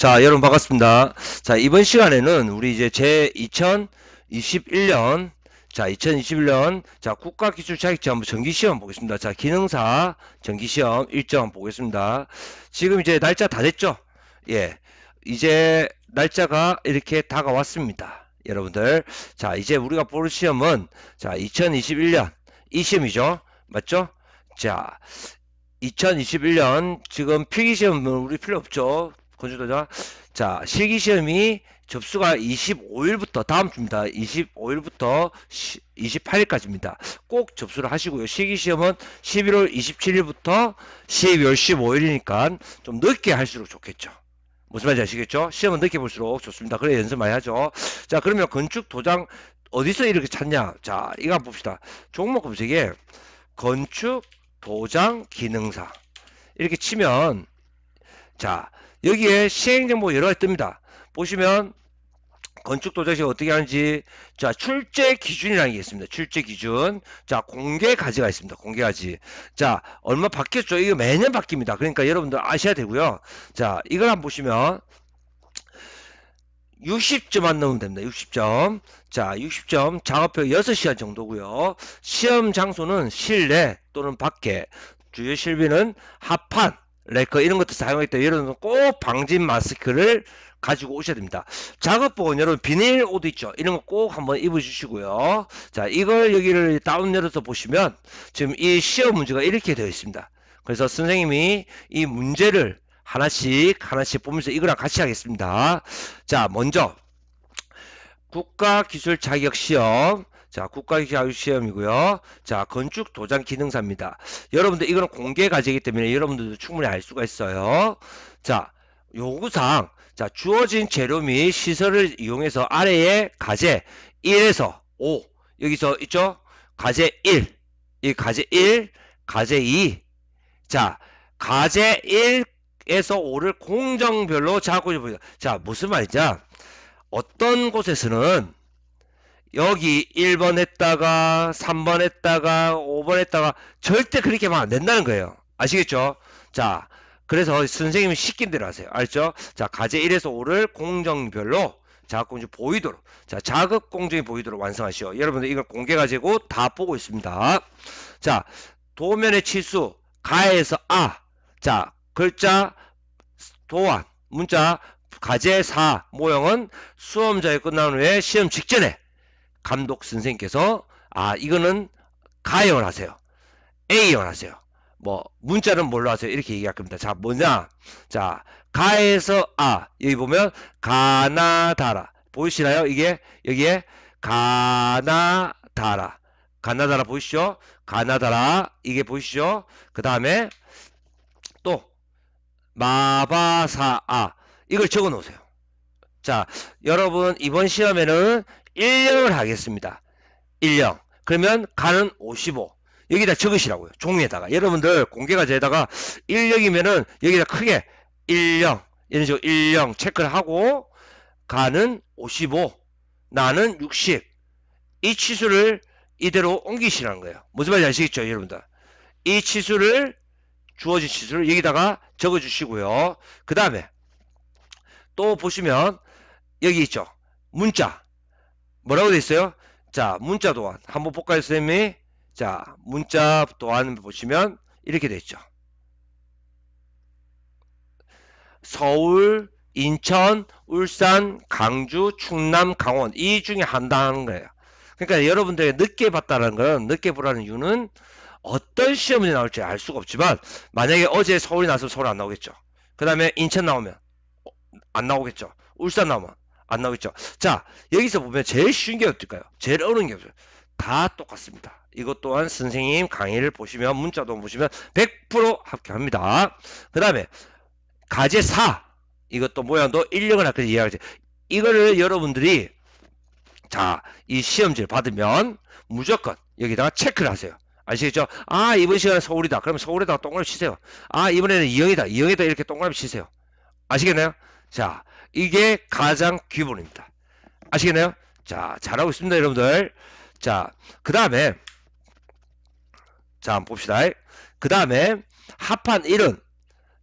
자, 여러분 반갑습니다. 자, 이번 시간에는 우리 이제 제 2021년 자, 2021년 자, 국가 기술 자격증 전기 시험 보겠습니다. 자, 기능사 전기 시험 일정 보겠습니다. 지금 이제 날짜 다 됐죠? 예. 이제 날짜가 이렇게 다가왔습니다. 여러분들. 자, 이제 우리가 볼 시험은 자, 2021년 이 시험이죠. 맞죠? 자, 2021년 지금 필기시험은 우리 필요 없죠. 건축도자자 실기시험이 접수가 25일부터 다음 주입니다 25일부터 28일까지입니다 꼭 접수를 하시고요 실기시험은 11월 27일부터 12월 15일이니까 좀 늦게 할수록 좋겠죠 무슨 말인지 아시겠죠 시험은 늦게 볼수록 좋습니다 그래 연습 많이 하죠 자 그러면 건축 도장 어디서 이렇게 찾냐 자 이거 한번 봅시다 종목 검색에 건축 도장 기능사 이렇게 치면 자 여기에 시행정보 여러 가지 뜹니다. 보시면 건축 도자식 어떻게 하는지 자 출제 기준이라는 게 있습니다 출제 기준 자 공개 가지가 있습니다 공개 가지 자 얼마 바뀌었죠 이거 매년 바뀝니다 그러니까 여러분들 아셔야 되고요 자 이걸 한번 보시면 60점만 넣으면 됩니다 60점 자 60점 작업표 6시간 정도고요 시험 장소는 실내 또는 밖에 주요 실비는 합판 레커 이런 것도 사용했다 여러분 꼭 방진 마스크를 가지고 오셔야 됩니다 작업복은 여러분 비닐 옷 있죠 이런 거 꼭 한번 입어주시고요 자 이걸 여기를 다운 열어서 보시면 지금 이 시험 문제가 이렇게 되어 있습니다 그래서 선생님이 이 문제를 하나씩 하나씩 보면서 이거랑 같이 하겠습니다 자 먼저 국가기술자격시험 자, 국가기술시험이고요. 자, 건축 도장 기능사입니다. 여러분들 이거는 공개 과제이기 때문에 여러분들도 충분히 알 수가 있어요. 자, 요구사항. 자, 주어진 재료 및 시설을 이용해서 아래에 과제 1에서 5 여기서 있죠? 과제 1. 이 과제 1, 과제 2. 자, 과제 1에서 5를 공정별로 작업해 보자 자, 무슨 말이냐? 어떤 곳에서는 여기 1번 했다가 3번 했다가 5번 했다가 절대 그렇게 하면 안 된다는 거예요. 아시겠죠? 자, 그래서 선생님이 시킨 대로 하세요. 알죠? 자, 가제 1에서 5를 공정별로 자극공정이 보이도록 자 자극공정이 보이도록 완성하시오. 여러분들 이걸 공개가지고 다 보고 있습니다. 자, 도면의 치수 가에서 아. 자, 글자 도안 문자 가제 4 모형은 수험자에 끝난 후에 시험 직전에 감독 선생님께서 아 이거는 가형 하세요. A형을 하세요. 뭐 문자는 뭘로 하세요? 이렇게 얘기할 겁니다. 자 뭐냐? 자 가에서 아 여기 보면 가나다라 보이시나요? 이게 여기에 가나다라 가나다라 보이시죠? 가나다라 이게 보이시죠? 그 다음에 또 마바사아 이걸 적어 놓으세요. 자 여러분 이번 시험에는 1영을 하겠습니다. 1영 그러면 가는 55. 여기다 적으시라고요. 종이에다가. 여러분들 공개가되다가1영이면은 여기다 크게 1영 이런 식으로 1영 체크를 하고 가는 55. 나는 60. 이 치수를 이대로 옮기시라는 거예요. 무슨 말인지 아시겠죠? 여러분들. 이 치수를 주어진 치수를 여기다가 적어주시고요. 그 다음에 또 보시면 여기 있죠. 문자 뭐라고 돼 있어요? 자, 문자 도안. 한번 볼까요, 선생님이? 자, 문자 도안 보시면 이렇게 돼 있죠. 서울, 인천, 울산, 강주, 충남, 강원 이 중에 한다는 거예요. 그러니까 여러분들이 늦게 봤다는 건 늦게 보라는 이유는 어떤 시험이 나올지 알 수가 없지만 만약에 어제 서울이 나서 서울 안 나오겠죠. 그 다음에 인천 나오면 안 나오겠죠. 울산 나오면 안 나오겠죠. 자, 여기서 보면 제일 쉬운 게 어떨까요? 제일 어려운 게 없어요. 다 똑같습니다. 이것 또한 선생님 강의를 보시면 문자도 보시면 100% 합격합니다. 그 다음에 가제 4 이것도 모양도 1년을 아까 이해하지 이거를 여러분들이 자 이 시험지를 받으면 무조건 여기다가 체크를 하세요. 아시겠죠? 아 이번 시간에 서울이다. 그럼 서울에다가 동그라미 치세요. 아 이번에는 이영이다. 이영이다 이렇게 동그라미 치세요. 아시겠나요? 자 이게 가장 기본입니다. 아시겠나요? 자, 잘하고 있습니다, 여러분들. 자, 그 다음에, 자, 한번 봅시다. 그 다음에, 합판 1은,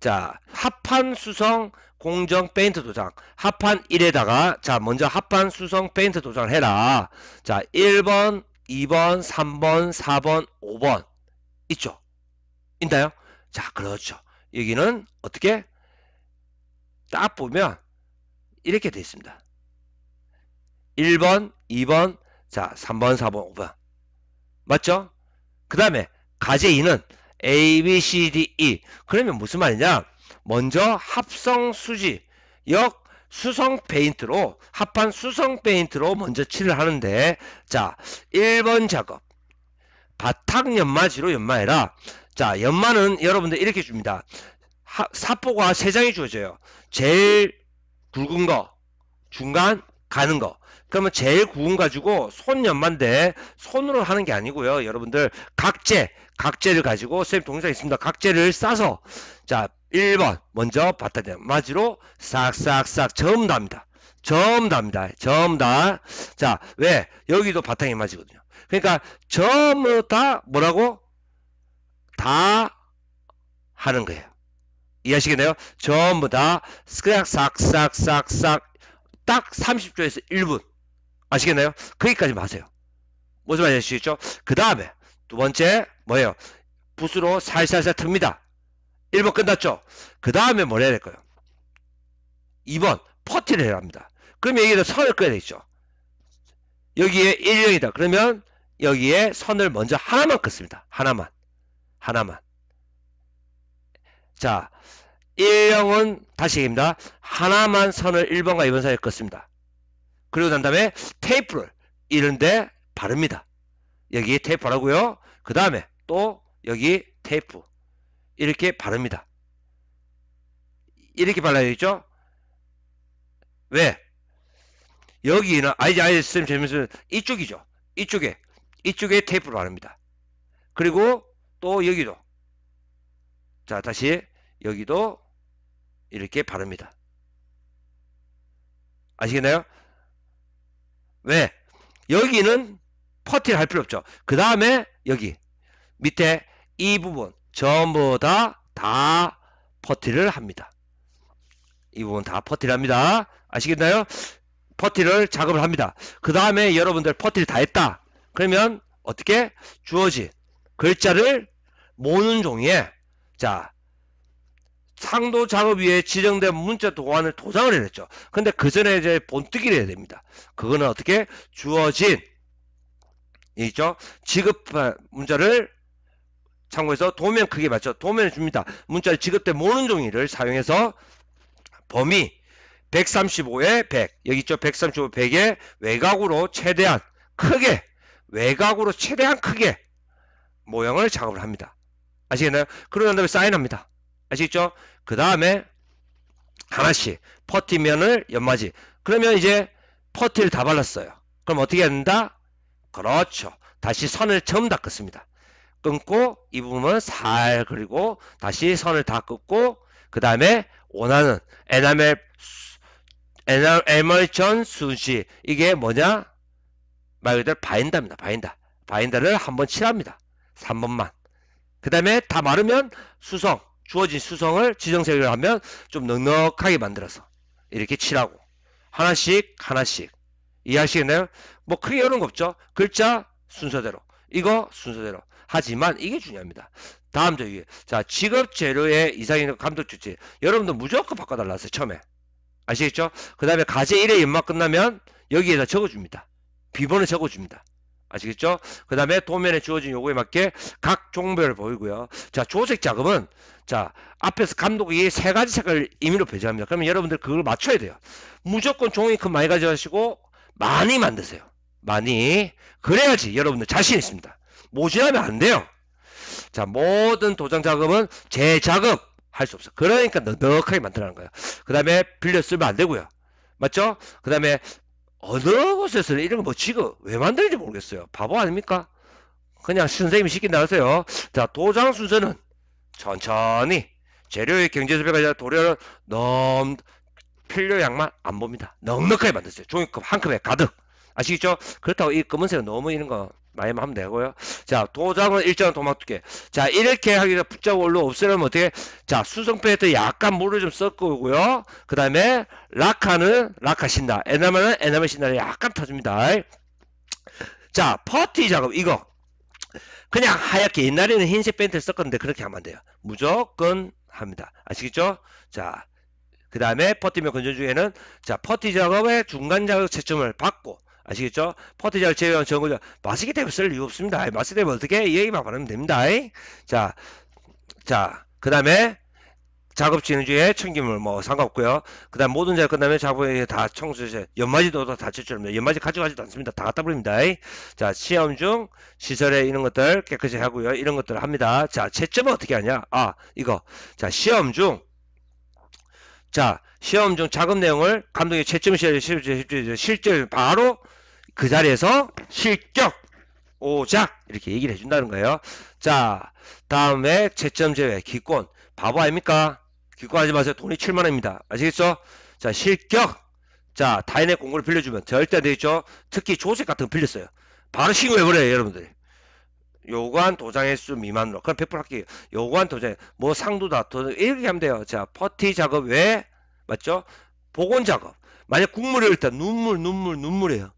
자, 합판 수성 공정 페인트 도장. 합판 1에다가, 자, 먼저 합판 수성 페인트 도장 해라. 자, 1번, 2번, 3번, 4번, 5번. 있죠? 있나요? 자, 그렇죠. 여기는 어떻게? 딱 보면 이렇게 되어 있습니다. 1번, 2번, 자, 3번, 4번, 5번. 맞죠? 그 다음에 가제 2는 A, B, C, D, E. 그러면 무슨 말이냐? 먼저 합성 수지, 역 수성 페인트로 합한 수성 페인트로 먼저 칠을 하는데 자 1번 작업 바탕 연마지로 연마해라 자 연마는 여러분들 이렇게 줍니다 하, 사포가 3장이 주어져요 제일 굵은 거, 중간, 가는 거. 그러면 제일 구운 가지고 손 연만데 손으로 하는 게 아니고요. 여러분들 각재, 각재를 가지고 선생님 동영상 있습니다. 각재를 싸서 자 1번 먼저 바다대 마지로 싹싹싹 점 답니다. 점 답니다. 점 다. 자, 왜? 여기도 바탕에 맞이거든요. 그러니까 점을 다 뭐라고? 다 하는 거예요. 이해하시겠네요? 전부 다 그냥 싹싹 싹 싹 딱 30초에서 1분 아시겠나요? 거기까지만 하세요. 무슨 말인지 아시겠죠? 그 다음에 두 번째 뭐예요? 붓으로 살살살 틉니다. 1번 끝났죠? 그 다음에 뭘 해야 될까요? 2번 퍼티를 해야 합니다. 그럼 여기다 선을 꺼야 되겠죠? 여기에 1형이다. 그러면 여기에 선을 먼저 하나만 끊습니다 하나만. 하나만. 자, 1형은 다시 얘기합니다. 하나만 선을 1번과 2번 사이에 껐습니다. 그리고 난 다음에 테이프를 이런데 바릅니다. 여기 테이프 바르고요. 그 다음에 또 여기 테이프 이렇게 바릅니다. 이렇게 발라야 되죠? 왜? 여기는 아이디 아이디 쓰면 재밌으면 이쪽이죠. 이쪽에 이쪽에 테이프를 바릅니다. 그리고 또 여기도 자 다시 여기도 이렇게 바릅니다. 아시겠나요? 왜? 여기는 퍼티를 할 필요 없죠. 그 다음에 여기 밑에 이 부분 전부 다다 다 퍼티를 합니다. 이 부분 다 퍼티를 합니다. 아시겠나요? 퍼티를 작업을 합니다. 그 다음에 여러분들 퍼티를 다 했다. 그러면 어떻게 주어진 글자를 모는 종이에 자, 상도 작업 위에 지정된 문자 도안을 도장을 해냈죠. 근데 그 전에 이제 본뜨기를 해야 됩니다. 그거는 어떻게 주어진 이죠 지급한 문자를 참고해서 도면 크게 맞죠. 도면을 줍니다. 문자를 지급된 모는 종이를 사용해서 범위 135에 100 여기 있죠. 135 100에 외곽으로 최대한 크게 외곽으로 최대한 크게 모형을 작업을 합니다. 아시겠나요? 그러고 난 다음에 사인합니다. 아시겠죠? 그 다음에 하나씩 퍼티면을 연마지. 그러면 이제 퍼티를 다 발랐어요. 그럼 어떻게 한다? 그렇죠. 다시 선을 처음 다 끊습니다. 끊고 이 부분은 살 그리고 다시 선을 다 끊고 그 다음에 원하는 에나멜 에멀전 수지 이게 뭐냐 말 그대로 바인다입니다. 바인다. 바인다를 한 번 칠합니다. 3번만. 그 다음에 다 마르면 수성, 주어진 수성을 지정색을 하면 좀 넉넉하게 만들어서 이렇게 칠하고 하나씩 하나씩 이해하시겠나요? 뭐 크게 어려운 거 없죠. 글자 순서대로 이거 순서대로 하지만 이게 중요합니다. 다음 저기 자 직업 재료의 이상인 감독 주제 여러분도 무조건 바꿔달라 서어 처음에 아시겠죠? 그 다음에 가제 1의 연막 끝나면 여기에다 적어줍니다. 비번을 적어줍니다. 아시겠죠? 그 다음에 도면에 주어진 요구에 맞게 각 종별을 보이고요. 자, 조색 작업은 자, 앞에서 감독이 세 가지 색을 임의로 배제합니다. 그러면 여러분들 그걸 맞춰야 돼요. 무조건 종이컵 많이 가져가시고 많이 만드세요. 많이. 그래야지 여러분들 자신 있습니다. 모자라면 안 돼요. 자, 모든 도장 작업은 재작업 할 수 없어. 그러니까 넉넉하게 만들라는 거예요. 그 다음에 빌려 쓰면 안 되고요. 맞죠? 그 다음에 어느 곳에서는 이런 거 뭐 지금 왜 만드는지 모르겠어요. 바보 아닙니까? 그냥 선생님이 시킨다 하세요. 자, 도장 순서는 천천히 재료의 경제수배가 아니라 도료를 넘, 필요량만 안 봅니다. 넉넉하게 만드세요. 종이컵 한 컵에 가득. 아시겠죠? 그렇다고 이 검은색은 너무 이런 거 많이만 하면 되고요. 자, 도장은 일정한 도막 두께. 자, 이렇게 하기가 붙잡고 로 없애려면 어떻게? 자, 수성패에 약간 물을 좀 섞고 고요그 다음에 라카는 라카 신다. 에나멜은 에나멜 신다를 약간 터줍니다. 자, 퍼티 작업 이거. 그냥 하얗게 옛날에는 흰색 밴트를 썼었는데 그렇게 하면 안 돼요. 무조건 합니다. 아시겠죠? 자, 그 다음에 퍼티면건조 중에는 자 퍼티 작업의 중간 작업 채점을 받고 아시겠죠? 퍼트 잘 제외한 정글 마스기 탭을 쓸 이유 없습니다. 마스기 탭 어떻게 얘기만 하면 됩니다. 자, 자, 그 다음에 작업 진행 중에 청김을 뭐 상관없고요. 그다음 모든 작업 끝나면 작업에 다 청소제 연마지도 다 제출합니다. 연마지 가져가지도 않습니다. 다 갖다 버립니다. 자 시험 중 시설에 이런 것들 깨끗이 하고요. 이런 것들 합니다. 자 채점은 어떻게 하냐? 아 이거 자 시험 중 자, 시험 중 작업 내용을 감독의 채점 시험 실질 바로 그 자리에서 실격 오작 이렇게 얘기를 해준다는 거예요. 자, 다음에 채점 제외 기권 바보 아닙니까? 기권하지 마세요. 돈이 7만 원입니다. 아시겠죠? 자, 실격 자, 타인의 공고를 빌려주면 절대 안 되겠죠? 특히 조색 같은 거 빌렸어요. 바로 신고해버려요, 여러분들. 요구한 도장의 수 미만으로 그럼 100% 할게요 요구한 도장 뭐 상도 다도 이렇게 하면 돼요 자 퍼티 작업 외 맞죠 복원 작업 만약 국물을 일단 눈물 눈물 눈물이에요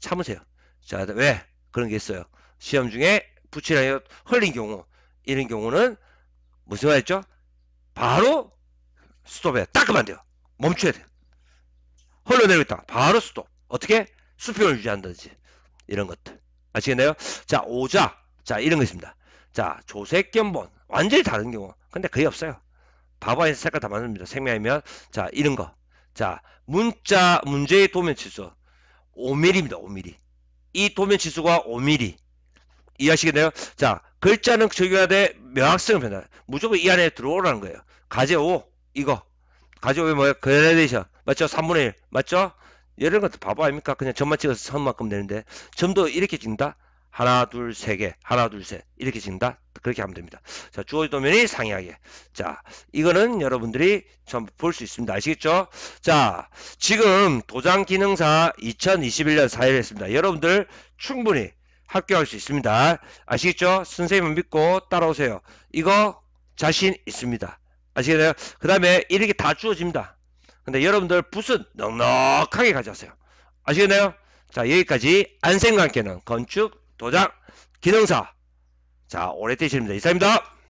참으세요 자왜 그런 게 있어요 시험 중에 부치라요 흘린 경우 이런 경우는 무슨 말이죠 바로 스톱해요 따끔한 돼요 멈춰야 돼요 흘러내리고 있다 바로 스톱 어떻게 수평을 유지한다든지 이런 것들 아시겠나요? 자, 오자 자, 이런 것입니다 자, 조색견본. 완전히 다른 경우. 근데 거의 없어요. 바바에서 색깔 다 만듭니다. 생명이면. 자, 이런 거. 자, 문자, 문제의 도면 치수. 5mm입니다. 5mm. 이 도면 치수가 5mm. 이해하시겠네요? 자, 글자는 적용하되 명확성을 변화. 무조건 이 안에 들어오라는 거예요. 가져오 이거. 가져오면뭐야 그레데이션. 맞죠? 3분의 1. 맞죠? 이런 것도 바보 아닙니까? 그냥 점만 찍어서 선만큼 내는데 점도 이렇게 찍는다? 하나 둘 세 개 하나 둘 셋 이렇게 진다 그렇게 하면 됩니다 자 주어 도면이 상이하게 자 이거는 여러분들이 전부 볼 수 있습니다 아시겠죠 자 지금 도장 기능사 2021년 4일 했습니다 여러분들 충분히 합격할 수 있습니다 아시겠죠 선생님을 믿고 따라오세요 이거 자신 있습니다 아시겠나요 그 다음에 이렇게 다 주어집니다 근데 여러분들 붓은 넉넉하게 가져가세요 아시겠나요 자 여기까지 안생관계는 건축 도장 기능사 자 오래 뛰십니다 이사입니다